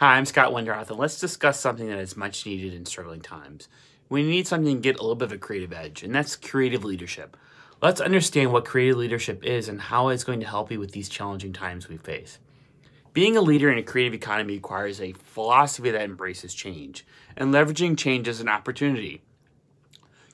Hi, I'm Scott Winderoth, and let's discuss something that is much needed in struggling times. We need something to get a little bit of a creative edge, and that's creative leadership. Let's understand what creative leadership is and how it's going to help you with these challenging times we face. Being a leader in a creative economy requires a philosophy that embraces change and leveraging change as an opportunity.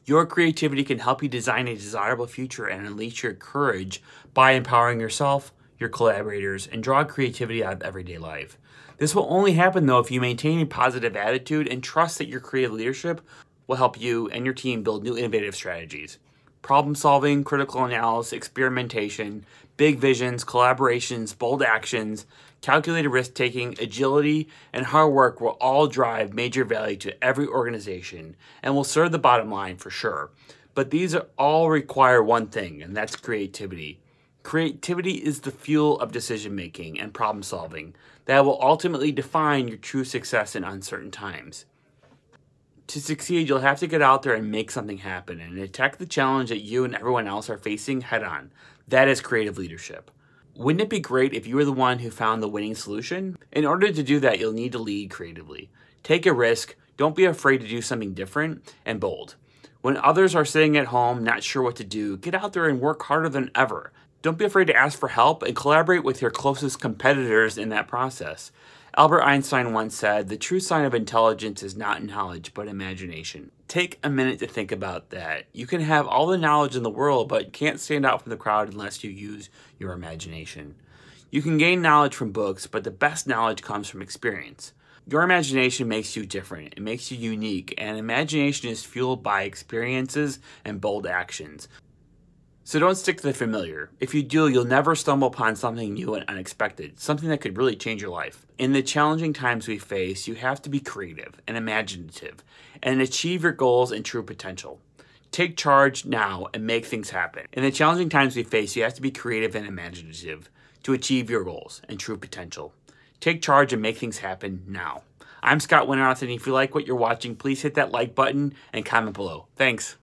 Your creativity can help you design a desirable future and unleash your courage by empowering yourself, your collaborators, and draw creativity out of everyday life. This will only happen though if you maintain a positive attitude and trust that your creative leadership will help you and your team build new innovative strategies. Problem solving, critical analysis, experimentation, big visions, collaborations, bold actions, calculated risk taking, agility, and hard work will all drive major value to every organization and will serve the bottom line for sure. But these all require one thing, and that's creativity. Creativity is the fuel of decision making and problem solving that will ultimately define your true success in uncertain times. To succeed, you'll have to get out there and make something happen and attack the challenge that you and everyone else are facing head on. That is creative leadership. Wouldn't it be great if you were the one who found the winning solution? In order to do that, you'll need to lead creatively. Take a risk, don't be afraid to do something different and bold. When others are sitting at home, not sure what to do, get out there and work harder than ever. Don't be afraid to ask for help and collaborate with your closest competitors in that process. Albert Einstein once said, The true sign of intelligence is not knowledge, but imagination. Take a minute to think about that. You can have all the knowledge in the world, but can't stand out from the crowd unless you use your imagination. You can gain knowledge from books, but the best knowledge comes from experience. Your imagination makes you different, it makes you unique, and imagination is fueled by experiences and bold actions. So don't stick to the familiar. If you do, you'll never stumble upon something new and unexpected, something that could really change your life. In the challenging times we face, you have to be creative and imaginative and achieve your goals and true potential. Take charge now and make things happen. In the challenging times we face, you have to be creative and imaginative to achieve your goals and true potential. Take charge and make things happen now. I'm Scott Winarth, and if you like what you're watching, please hit that like button and comment below. Thanks.